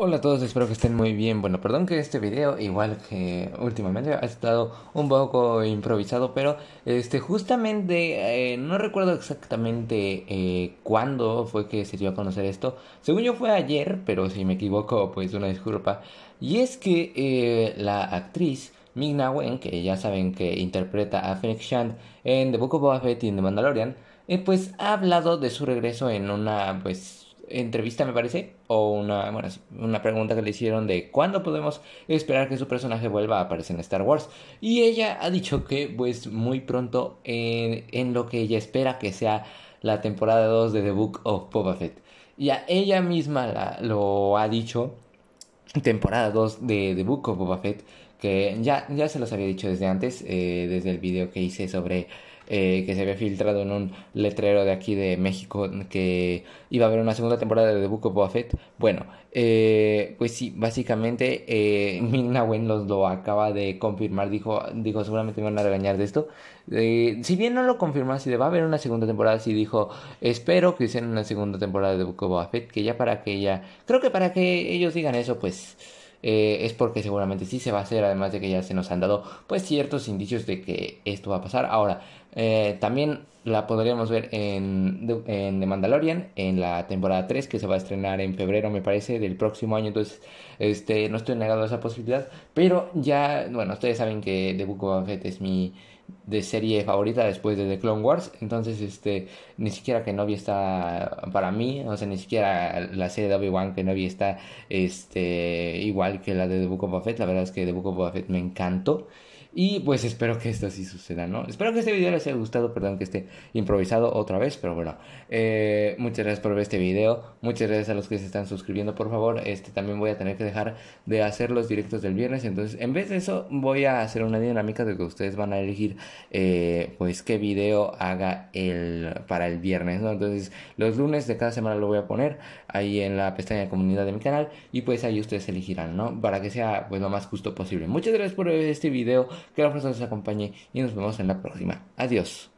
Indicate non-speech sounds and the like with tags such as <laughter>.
Hola a todos, espero que estén muy bien. Bueno, perdón que este video, igual que últimamente, ha estado un poco improvisado, pero este justamente eh, no recuerdo exactamente eh, cuándo fue que se dio a conocer esto. Según yo fue ayer, pero si me equivoco, pues una disculpa. Y es que eh, la actriz Migna Wen, que ya saben que interpreta a Phoenix Shand en The Book of Boba Fett y en The Mandalorian, pues ha hablado de su regreso en una pues entrevista, me parece, o una, una pregunta que le hicieron de cuándo podemos esperar que su personaje vuelva a aparecer en Star Wars. Y ella ha dicho que pues muy pronto en, en lo que ella espera que sea la temporada 2 de The Book of Boba Fett. Y a ella misma lo ha dicho, temporada 2 de The Book of Boba Fett que ya, ya se los había dicho desde antes, eh, desde el video que hice sobre eh, que se había filtrado en un letrero de aquí de México que iba a haber una segunda temporada de The Book of Buffett. Bueno, eh, pues sí, básicamente eh, <laughs> Mina nos lo acaba de confirmar, dijo, dijo, seguramente me van a regañar de esto. Eh, si bien no lo confirmó si va a haber una segunda temporada, si dijo, espero que hicieran una segunda temporada de The Book of Buffett, que ya para que ya creo que para que ellos digan eso, pues eh, es porque seguramente sí se va a hacer, además de que ya se nos han dado pues ciertos indicios de que esto va a pasar. Ahora, eh, también la podríamos ver en, en The Mandalorian, en la temporada 3 que se va a estrenar en febrero, me parece, del próximo año. Entonces, este, no estoy negado esa posibilidad. Pero ya, bueno, ustedes saben que The Book of es mi, de serie favorita después de The Clone Wars. Entonces, este, ni siquiera que no Kenobi está para mí, o sea, ni siquiera la serie de que wan Kenobi está este, igual que la de The Book of Buffett. La verdad es que The Book of Buffett me encantó. Y pues espero que esto sí suceda, ¿no? Espero que este video les haya gustado, perdón que esté improvisado otra vez, pero bueno. Eh, muchas gracias por ver este video, muchas gracias a los que se están suscribiendo, por favor. Este también voy a tener que dejar de hacer los directos del viernes, entonces en vez de eso voy a hacer una dinámica de que ustedes van a elegir eh, pues qué video haga el, para el viernes, ¿no? Entonces los lunes de cada semana lo voy a poner ahí en la pestaña de comunidad de mi canal y pues ahí ustedes elegirán, ¿no? Para que sea pues lo más justo posible. Muchas gracias por ver este video que la fuerza les acompañe y nos vemos en la próxima. Adiós.